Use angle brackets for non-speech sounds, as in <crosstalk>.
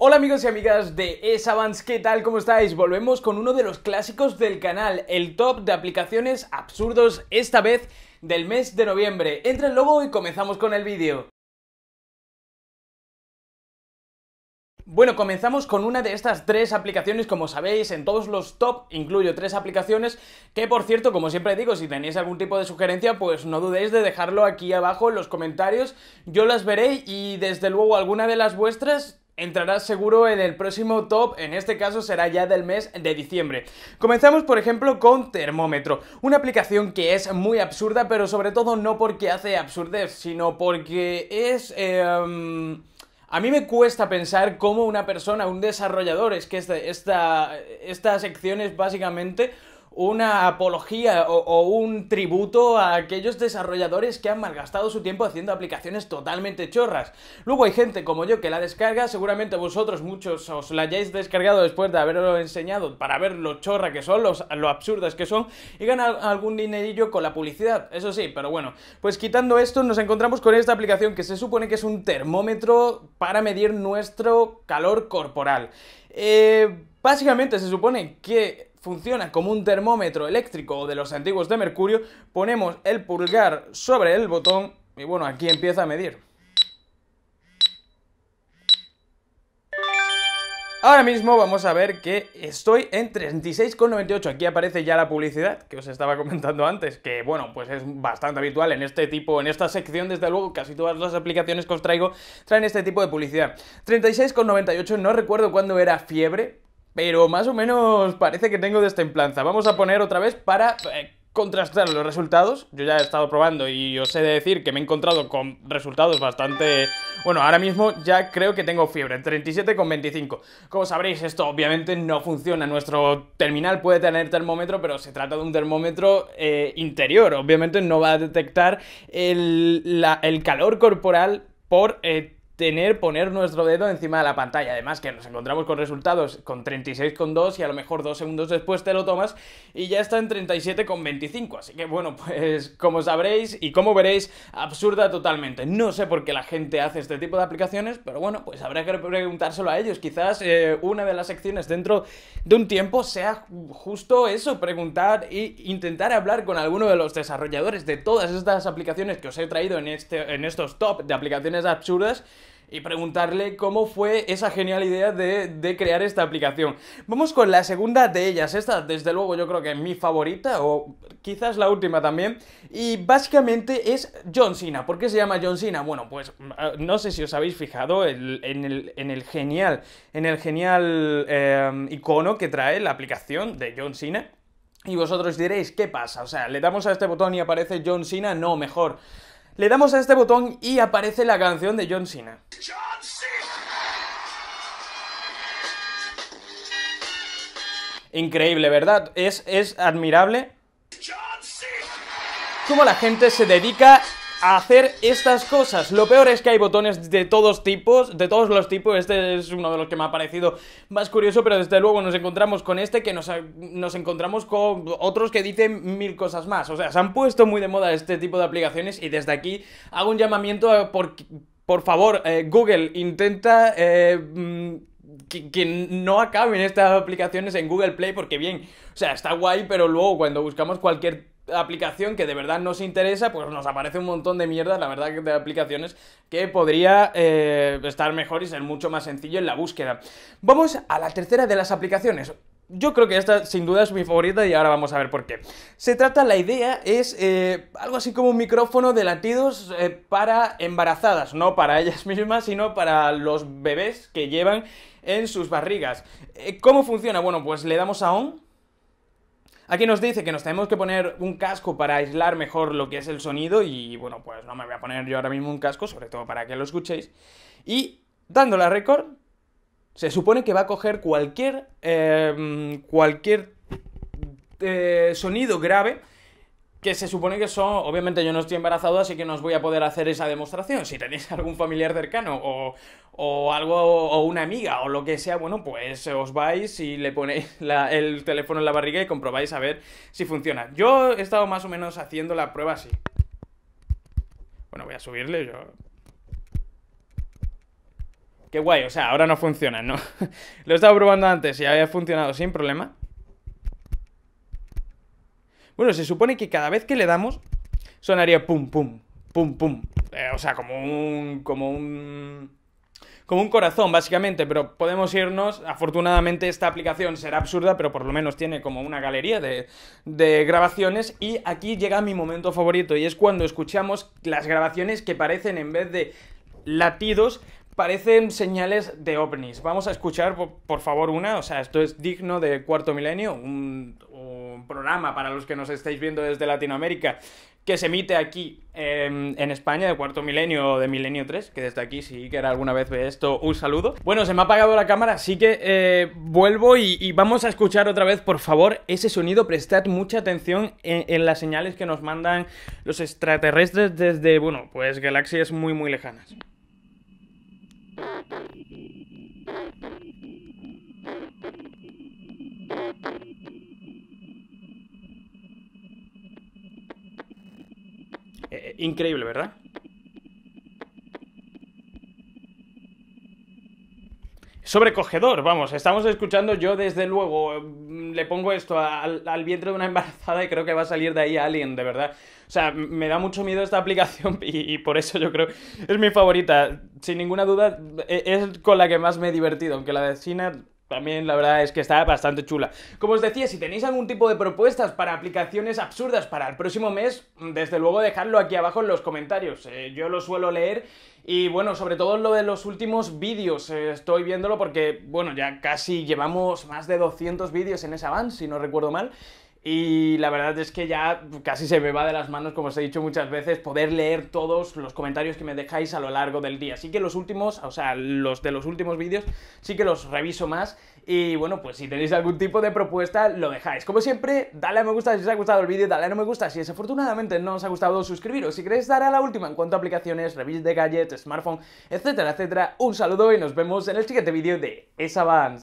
Hola amigos y amigas de Esavance, ¿qué tal? ¿Cómo estáis? Volvemos con uno de los clásicos del canal, el top de aplicaciones absurdos, esta vez del mes de noviembre. Entra el logo y comenzamos con el vídeo. Bueno, comenzamos con una de estas tres aplicaciones, como sabéis, en todos los top incluyo tres aplicaciones, que por cierto, como siempre digo, si tenéis algún tipo de sugerencia, pues no dudéis de dejarlo aquí abajo en los comentarios, yo las veré y desde luego alguna de las vuestras entrará seguro en el próximo top, en este caso será ya del mes de diciembre. Comenzamos por ejemplo con Termómetro, una aplicación que es muy absurda, pero sobre todo no porque hace absurdez, sino porque es... Em, a mí me cuesta pensar cómo una persona, un desarrollador, es que este, esta, esta sección es básicamente una apología o, un tributo a aquellos desarrolladores que han malgastado su tiempo haciendo aplicaciones totalmente chorras. Luego hay gente como yo que la descarga, seguramente vosotros muchos os la hayáis descargado después de haberlo enseñado para ver lo chorra que son, los, lo absurdas que son, y ganar algún dinerillo con la publicidad, eso sí, pero bueno, pues quitando esto nos encontramos con esta aplicación que se supone que es un termómetro para medir nuestro calor corporal. Eh, básicamente se supone que funciona como un termómetro eléctrico de los antiguos de mercurio, ponemos el pulgar sobre el botón y bueno, aquí empieza a medir. Ahora mismo vamos a ver que estoy en 36,98. Aquí aparece ya la publicidad que os estaba comentando antes, que bueno, pues es bastante habitual en este tipo, en esta sección, desde luego, casi todas las aplicaciones que os traigo traen este tipo de publicidad. 36,98, no recuerdo cuándo era fiebre, pero más o menos parece que tengo destemplanza. Vamos a poner otra vez para eh, contrastar los resultados. Yo ya he estado probando y os he de decir que me he encontrado con resultados bastante... Bueno, ahora mismo ya creo que tengo fiebre, 37,25. Como sabréis, esto obviamente no funciona. Nuestro terminal puede tener termómetro, pero se trata de un termómetro eh, interior. Obviamente no va a detectar el, calor corporal por... Eh, tener, poner nuestro dedo encima de la pantalla. Además que nos encontramos con resultados con 36,2 y a lo mejor dos segundos después te lo tomas y ya está en 37,25. Así que bueno, pues como sabréis y como veréis, absurda totalmente. No sé por qué la gente hace este tipo de aplicaciones, pero bueno, pues habrá que preguntárselo a ellos. Quizás eh, una de las secciones dentro de un tiempo sea justo eso, preguntar e intentar hablar con alguno de los desarrolladores de todas estas aplicaciones que os he traído en, este, en estos top de aplicaciones absurdas y preguntarle cómo fue esa genial idea de, crear esta aplicación. Vamos con la segunda de ellas. Esta, desde luego, yo creo que es mi favorita o quizás la última también. Y básicamente es John Cena. ¿Por qué se llama John Cena? Bueno, pues ah, no sé si os habéis fijado en, el, genial, en el genial eh, icono que trae la aplicación de John Cena. Y vosotros diréis, ¿qué pasa? O sea, le damos a este botón y aparece John Cena. No, mejor. Le damos a este botón y aparece la canción de John Cena. Increíble, ¿verdad? Es, es admirable. Cómo la gente se dedica hacer estas cosas. Lo peor es que hay botones de todos tipos, de todos los tipos. Este es uno de los que me ha parecido más curioso, pero desde luego nos encontramos con este que nos, encontramos con otros que dicen mil cosas más. O sea, se han puesto muy de moda este tipo de aplicaciones y desde aquí hago un llamamiento por, favor, eh, Google, intenta... Eh, mm, que, que, no acaben estas aplicaciones en Google Play porque bien, o sea, está guay, pero luego cuando buscamos cualquier aplicación que de verdad nos interesa, pues nos aparece un montón de mierda, la verdad, de aplicaciones que podría eh, estar mejor y ser mucho más sencillo en la búsqueda. Vamos a la tercera de las aplicaciones. Yo creo que esta sin duda es mi favorita y ahora vamos a ver por qué. Se trata, la idea es eh, algo así como un micrófono de latidos eh, para embarazadas, no para ellas <laughs> mismas, sino para los bebés que llevan en sus barrigas. ¿Cómo funciona? Bueno, pues le damos a on Aquí nos dice que nos tenemos que poner un casco para aislar mejor lo que es el sonido y bueno, pues no me voy a poner yo ahora mismo un casco, sobre todo para que lo escuchéis. Y dando la récord, se supone que va a coger cualquier, eh, cualquier eh, sonido grave que se supone que son, obviamente yo no estoy embarazado, así que no os voy a poder hacer esa demostración. Si tenéis <laughs> algún familiar cercano o, algo, o una amiga o lo que sea, bueno, pues os vais y le ponéis <laughs> el teléfono en la barriga y comprobáis a ver si funciona. Yo he estado más o menos haciendo la prueba así. Bueno, voy a subirle yo. Qué guay, o sea, ahora no funciona, ¿no? <laughs> Lo he estado probando antes y había funcionado sin problema. Bueno, se supone que cada vez que le damos, sonaría pum, pum, pum, pum. Eh, o sea, como un. como un. como un corazón, básicamente. Pero podemos irnos. Afortunadamente, esta aplicación será absurda, pero por lo menos tiene como una galería de, de grabaciones. Y aquí llega mi momento favorito. Y es cuando escuchamos las grabaciones que parecen en vez de latidos parecen señales de ovnis. Vamos a escuchar, por, por, favor, una. O sea, esto es digno de Cuarto Milenio, un, programa para los que nos estáis viendo desde Latinoamérica que se emite aquí em, en España de cuarto milenio o de milenio 3, que desde aquí si que era alguna vez ve esto, un saludo. Bueno, se me ha apagado la cámara, así que eh, vuelvo y, vamos a escuchar otra vez, por favor, ese sonido. Prestad mucha atención en, las señales que nos mandan los extraterrestres desde, bueno, pues galaxias muy, muy lejanas. Eh, increíble, ¿verdad? sobrecogedor, vamos, estamos escuchando yo desde luego, mm, le pongo esto al, vientre de una <laughs> embarazada y creo que va a salir de ahí alguien, de verdad. O sea, me da mucho miedo esta aplicación <laughs> y, por eso yo creo es mi favorita. Sin ninguna duda, e, es con la que más me he divertido, aunque la de China también la verdad es que está bastante chula. Como os decía, si tenéis algún tipo de propuestas para aplicaciones absurdas para el próximo mes, desde luego dejadlo aquí abajo en los comentarios. Eh, yo lo suelo leer y bueno, sobre todo lo de los últimos vídeos, eh, estoy viéndolo porque, bueno, ya casi llevamos más de 200 vídeos en esa van, si no recuerdo mal. Y la verdad es que ya casi se me va de las manos, como os he dicho muchas veces, poder leer todos los comentarios que me dejáis a lo largo del día. Así que los últimos, o sea, los de los últimos vídeos, sí que los reviso más. Y bueno, pues si tenéis algún tipo de propuesta, lo dejáis. Como siempre, dale a me gusta si os ha gustado el vídeo, dale a no me gusta si desafortunadamente no os ha gustado, suscribiros. Si queréis dar a la última en cuanto a aplicaciones, reviews de gadgets, smartphone, etcétera, etcétera. Un saludo y nos vemos en el siguiente vídeo de Esavance.